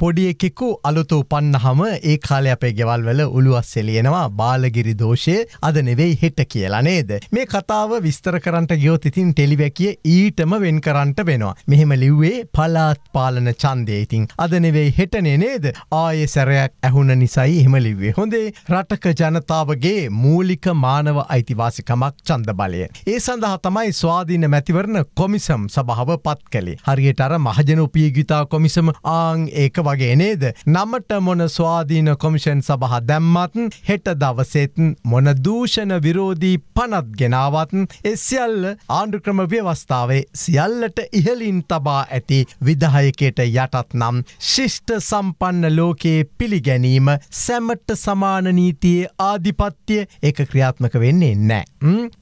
පොඩි එකෙකු අලුතු උපන්නහම ඒ කාලය අපේ ගෙවල් වල උළුවස් එලියෙනවා බාලගිරි දෝෂය අද නෙවෙයි හෙට කියලා නේද. මේ කතාව විස්තර කරන්ට ගියොත් ඉතින් ටෙලිවැකිය ඊටම වෙන් කරන්නට වෙනවා. මෙහෙම ලිව්වේ පලාත් පාලන චන්දය ඉතින් අද නෙවෙයි හෙටනේ නේද ආය සැරයක් ඇහුන නිසයි එහෙම ලිව්වේ. හොඳේ රටක ජනතාවගේ මූලික මානව අයිතිවාසිකමක් චන්ද බලය. ඒ සඳහා තමයි ස්වාධීන මැතිවරණ කොමිසම් සභාව පත් කළේ. හරියට අර මහජන උපියගිතා කොමිසම ආං ඒක වගේ නේද. නමට මොන ස්වාධීන කොමිෂන් සබහ දැම්මත්න් හෙට දවසේතන් මොන දූෂණ විරෝධී පනත් ගෙනාවත්න් එසිියල්ල ආණ්ඩුක්‍රම ව්‍යවස්ථාවේ සියල්ලට ඉහලින් තබා ඇති විදායකයට යටත් නම් ශිෂ්ට සම්පන්න ලෝකයේ පිළිගැනීම සැමට්ට සමානනීතියේ ආධිපත්‍යය එක ක්‍රියාත්මක වෙන්නේ නෑ.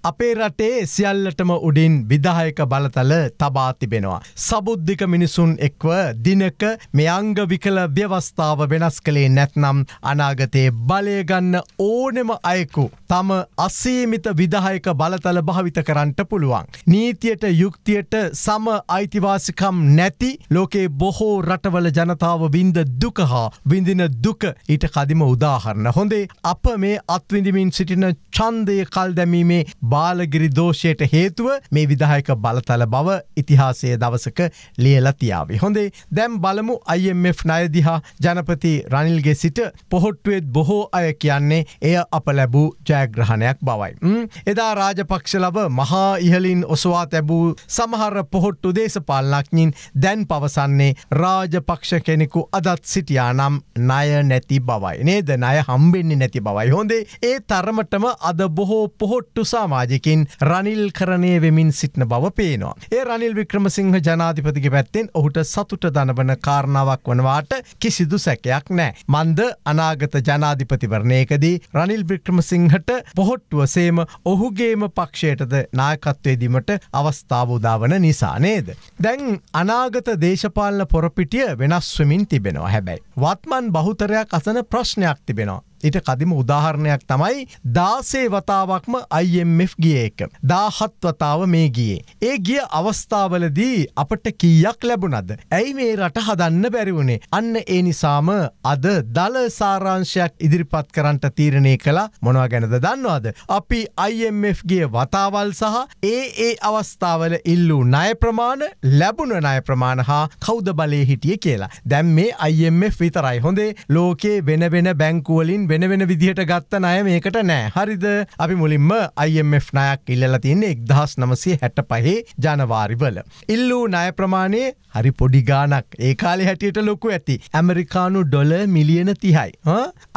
අපේ රටේ සියල්ලටම උඩින් විදායක බලතල තබා තිබෙනවා. සබුද්ධික මිනිසුන් එක්ව දිනක මේ අංගවි විකල ව්‍යවස්ථාව වෙනස් කළේ නැත්නම් අනාගතයේ බලයගන්න ඕනෙම අයකු තම අසීමිත විදාහයක බලතල භාවිත කරන්නට පුළුවන්. නීතියට යුක්තියට සම අයිතිවාසිකම් නැති ලෝකේ බොහෝ රටවල ජනතාව විින්ද දුක හා විඳින දුක ඊට කදිම උදාහරණ. හොඳේ අප මේ අත්විඳිමින් සිටින චන්දය කල් දැමීමේ බාලගිරි දෝෂයට හේතුව මේ විදාහයක බලතල බව ඉතිහාසය දවසක ලියලතියාවේ. හොඳේ දැම් බලමු IMF ණයදිහා ජනපති රනිල්ගේ සිට පොහොට්ටුවෙත් බොහෝ අය කියන්නේ එය අප ලැබූ ජයග්‍රහණයක් බවයි. එදා රාජපක්ෂ ලබ මහා ඉහලින් ඔසවා තැබූ සමහර පොහොට්ටු දේශපාලනක්ඥින් දැන් පවසන්නේ රාජපක්ෂ කෙනෙකු අදත් සිටියා නම් ණය නැති බවයි නේද ණය හම්බෙන්නේ නැති බවයි හොඳේ ඒ තරමටම අද බොහෝ පොහොට්ටු සාමාජිකින් රනිල් කරණය වෙමින් සිටින බව පේනවා. ඒ රනිල් වික්‍රමසිංහ ජනාධිපතිගේ පැත්තෙන් ඔහුට සතුට දනවන කාරණාවක් වනවා සභාවට කිසිදු සැකයක් නෑ. මන්ද අනාගත ජනාධිපතිවරණයකදී රනිල් බික්‍රමසිංහට පොහොට්ටුව සේම ඔහුගේම පක්ෂයටද නායකත්වේදීමට අවස්ථාවෝදාවන නිසා නේද. දැන් අනාගත දේශපාලන පොරපිටිය වෙනස්වමින් තිබෙනවා හැබැයි. වත්මන් බහුතරයක් අසන ප්‍රශ්නයක් තිබෙනවා. ඊට කදිම උදාහරණයක් තමයි දාසේ වතාවක්ම IMF ගිය එක. දාහත් වතාව මේ ගියේ. ඒ ගිය අවස්ථාවලදී අපට කීයක් ලැබුණද. ඇයි මේ රට හදන්න බැරිවුණේ. අන්න ඒ නිසාම අද දල සාරාංශයක් ඉදිරිපත් කරන්නට තීරණය කළ මොනවා ගැනද දන්නවාද. අපි IMF ගේ වතාවල් සහ ඒ ඒ අවස්ථාවල ඉල්ලූ ණය ප්‍රමාණ ලැබුණ ණය ප්‍රමාණ හා කෞද බලය හිටිය කියලා. දැම් මේ IMF විතරයි හොඳේ ලෝකේ වෙන වෙන බැංකුවලින් වෙන වෙන වෙන විදිහට ගත්ත නය මේකට නෑ හරිද අපි මුලින්ම IMF නයක් ඉල්ලලා තියන්නේ එක්දහස් නමසේ හැට පහේ ජනවාරිවල. ඉල්ලූ නය ප්‍රමාණය හරි පොඩි ගානක් ඒ කාලෙ හැටියට ලොකු ඇති ඇමරිකානු ඩොල මිලියන තිහයි.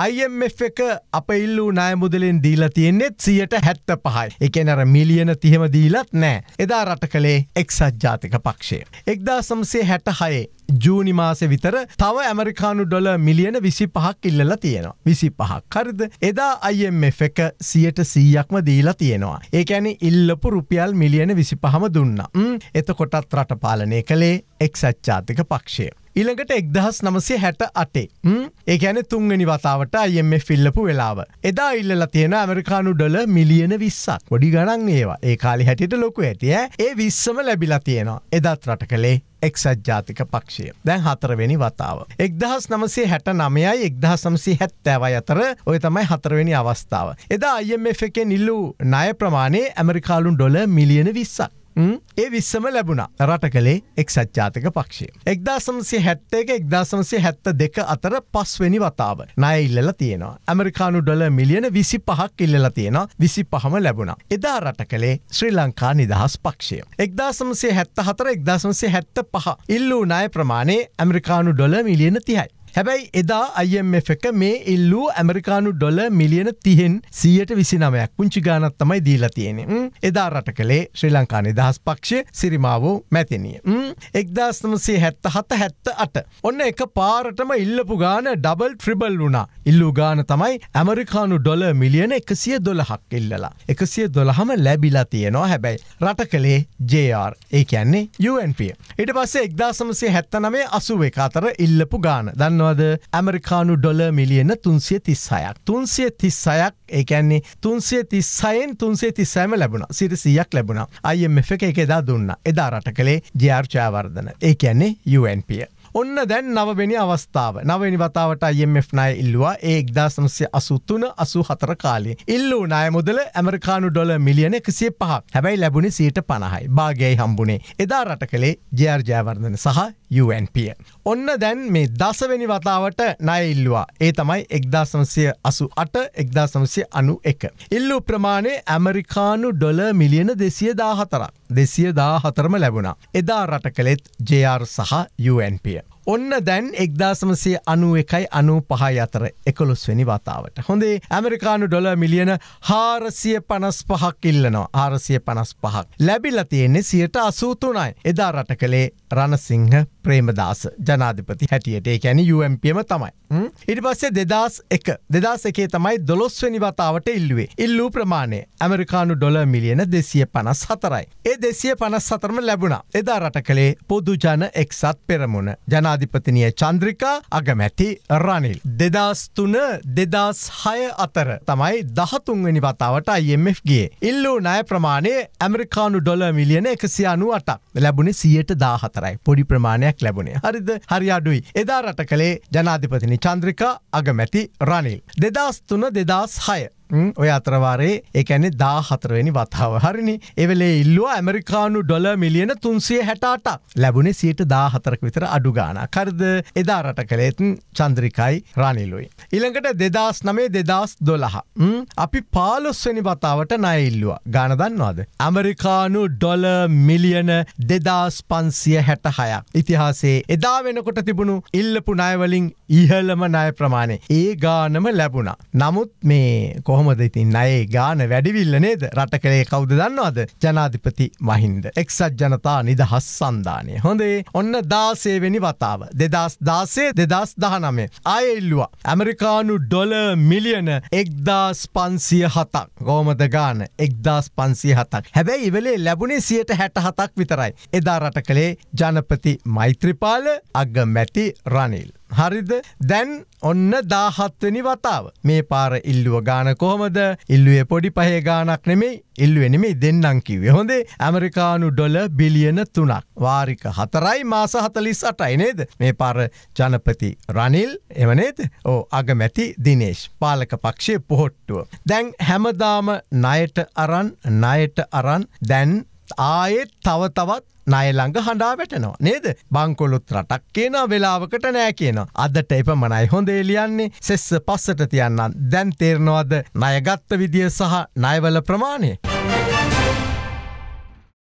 IMF එක අප ඉල්ලූ නය මුදලෙන් දීලා තියෙන්නේෙත් සියට හැත්ත පහයි එකනර මිලියන තිහෙම දීලත් නෑ එදා රට කළේ එක්සත් ජාතික පක්ෂය. එක්දා සම්සේ හැට හයේ ජූනි මාස විතර තව ඇමරිකානු ඩොල මිලියන විසි පහක් ඉල්ලලා තියෙනවා. විසි පහක් හරිද එදා අයිF එක සියට සීයක්ම දීලා තියෙනවා. ඒකැනි ඉල්ලපු රුපියල් මිලියන විසි පහම දුන්න. එතකොටත් රට පාලනය කළේ එක්සච්ඡාතික පක්ෂය. ඉළඟට එක්දහස් නමසේ හැට අටේ ඒගැන තුන්ගනි වතාවට අයම ෆිල්ලපු වෙලාව. එදා ඉල්ල තියෙන ඇමරිකානු ඩොල මිලියන විස්සක් ොඩි ගණන් ඒවා ඒ කාලි හැටිට ලොකු ඇතිය ඒ විස්සම ලැබිලා තියෙනවා එදත් රට කළේ එක්සත් ජාතික පක්ෂය දැන් හතරවෙනි වතාව. එක්දහස් නමසේ හැට නමයයි එක්දහ සම්සේ හැත්තෑවයි අතර ඔය තමයි හතරවෙනි අවස්ථාව. එදා අයම එක නිල්ලූ ණය ප්‍රමාණය ඇමරිකාලුන් ඩොල මිලියන විස්සක්. ඒ විස්සම ලැබුණා රට කළේ එක් සච්ජාතක පක්ෂය. එක්දාසමසේ හැත්තේක එක්දාසමසේ හැත්ත දෙක අතර පස්වෙනි වතාව නය ඉල්ලලා තියෙනවා. ඇමරිකානු ඩොල මිලියන විසි පහක් ඉල්ලලා තියෙනවා විසි පහම ලැබුණා. එදා රට කළේ ශ්‍රී ලංකා නිදහස් පක්ෂය. එක්දාසමසේ හැත්ත හතර එක්දාසමසේ හැත්ත පහ ඉල්ලූ නාය ප්‍රමාණය ඇමරිකානු ඩොල මිලියන තිහයි. හැබැයි එදා අයම්F එක මේ ඉල්ලූ ඇමරිකානු ඩොල මිලියන තිහෙන් සියයට විසිනමයක් පුංචි ගානත් තමයි දීලා තියෙනෙ එදා රට කළේ ශ්‍රී ලංකානේ දහස් පක්ෂ සිරිමාවෝ මැතිනිය එක්දස්නමසේ හැත්ත හත හැත්ත අට ඔන්න එක පාරටම ඉල්ලපු ගාන ඩබල් ට්‍රිබල් වුණා ඉල්ලූ ගාන තමයි ඇමරිකානු ඩොල මිලියන එකසිය දොළහක් ඉල්ලලා එකසිය දොළහම ලැබිලා තියෙනවා හැබැයි රට කළේ ජR ඒ කියන්නේ UNP ඉට පස්සේ එක්දාසමසේ හැත්තනමේ අසුවේ අතර ඉල්ලපු ගාන දන්නවා වෙනවද ඇමරිකානු ඩොල මිලියන තුන්සිය තිස්සයක් තුන්සිය තිස්සයක් ඒකැන්නේ තුන්සිය තිස්සයෙන් තුන්සේ තිස්සෑම ලැබුණ සිරිසියක් ලැබුණ අයම එක එක එදා දුන්න එදා රට කළේ ජාර්චාවර්ධන ඒ කියන්නේ UNPය ඔන්න දැන් නවබෙනි අවස්ථාව නවනි වතාවට IMF නය ඉල්ලවා ඒක්දාසමසය අසුත්තුන අසු හතර කාලේ ඉල්ලූ නාය මුදල ඇමරිකානු ඩොල මිලියන එකසිේ පහ හැබැයි ලැබුණේ සීට පණහයි භාගයයි හම්බුණේ එදා රට කළේ ජයර්ජයවර්ධන සහ UNPය. ඔන්න දැන් මේ දසවැනි වතාවට නයඉල්ලවා ඒ තමයි එක්දාසමසය අසු අට එක්දාසමසය අනු එක. ඉල්ලූ ප්‍රමාණය ඇමරිකානු ඩොල මිලියන දෙසිය දාහතරක්. දෙසිය දා හතරම ලැබුණා. එදා රට කළෙත් ජR සහ UNPිය. ඔන්න දැන් එක්දාසමසේ අනුව එකයි අනු පහයි අතර එකොළොස්වැනි වතාවට. හොඳේ ඇමරිකානු ඩොල මිලියන හාරසිය පනස් පහක් ඉල්ලනවා ආරසිය පනස් පහක්. ලැබිල තියෙන්නේ සියට අසූතුනයි. එදා රට කළේ රණසිංහ ප්‍රේමදාස ජනාධිපති හැටියට ඒ ඇනි UMPම තමයි ඉට පස්සේ දෙදස් එක දෙදස් එකේ තමයි දොස්වනි වතාවට ඉල්ලුවේ ඉල්ලූ ප්‍රමාණය ඇමරිකානු ඩොල මිලියන දෙසිය පනස් හතරයි ඒ දෙසිය පනස් සතරම ලැබුණා එදා රට කළේ පොදුජන එක්සත් පෙරමුණ ජනාධිපතිනිය චන්ද්‍රිකා අගමැති රනිල් දෙදස්තුන දෙදස් හය අතර තමයි දහතුන්වනි වතාවට අයMFගේ ඉල්ලූ නය ප්‍රමාණය ඇමරිකානු ඩොල මිලියන එකසියනුවට ලැබුණ සියට දාහතරයි පොඩි ප්‍රමාණයක් ජයග්‍රහණයක් ලැබුණේ හරිද හරි අඩුයි එදා රට කළේ ජනාධිපතිනි චන්ද්‍රිකා අගමැති රනිල් දෙදස් තුන දෙදස් හය ඔය අතරවාරේ ඒකැනෙ දා හතරවෙනි වතාව හරිනි එවලේ ඉල්ලවා ඇමරිකානු ඩොල මිලියන තුන්සේ හැටාටක් ලැබුණේ සියට දා හතරක විතර අඩු ගාන කරද එදා රට කළේතුන් චන්ද්‍රිකයි රනිලුයි. ඉළඟට දෙදස් නමේ දෙදස් දොළහ අපි පාලොස්වනි වතාවට නයිල්ලවා ගණදන්නවාද. ඇමරිකානු ඩොල මිලියන දෙදස් පන්සිය හැට හයක් ඉතිහාසේ එදා වෙනකොට තිබුණු ඉල්ලපු නයවලින් ඉහළම නය ප්‍රමාණය ඒ ගානම ලැබුණා. නමුත් මේ කොහ කොහොමද ඉතින් අයේ ගාන වැඩිවිල්ල නේද රට කළේ කවුද දන්නවාද ජනාධිපති මහින්ද. එක්සත් ජනතා නිදහස් සන්ධානය. හොඳේ ඔන්න දාසේවෙනි වතාව. දෙදස් දාසේ දෙදස් දහනමේ. අයඉල්ලවා. ඇමරිකානු ඩොල මිලියන එක්දාස් පන්සිය හතක් ගෝමද ගාන එක්දාස් පන්සිය හතක්. හැබැයි ඉවලේ ලැබුණේ සියට හැට හතක් විතරයි. එදා රට කළේ ජනපති මෛත්‍රපාල අග මැති රනිල්. හරිද දැන් ඔන්න දාහත්වනි වතාව මේ පාර ඉල්ලුව ගාන කොහොමද ඉල්ලුවේ පොඩි පහේ ගානක් නෙමෙයි ඉල්ලුවෙනෙමේ දෙන්නම් කිවේ හොඳේ ඇමරිකානු ඩොල බිලියන තුනක් වාරික හතරයි මාස හතලිස් අටයි නේද මේ පාර ජනපති රනිල් එමනේද ඕ අගමැති දිනේශ් පාලක පක්ෂය පොහොට්ටුව. දැන් හැමදාම නයට අරන් නයට අරන් දැන් ආයෙත් තව තවත් නයළඟ හඬා වැටනවා නේද බංකොලොත් රටක් කියන වෙලාවකට නෑ කියන අදට එපමණයි හොඳේ ලියන්නේ සෙස්ස පස්සට තියන්නන් දැන් තේරනවද නයගත්ත විදිය සහ නයවල ප්‍රමාණය.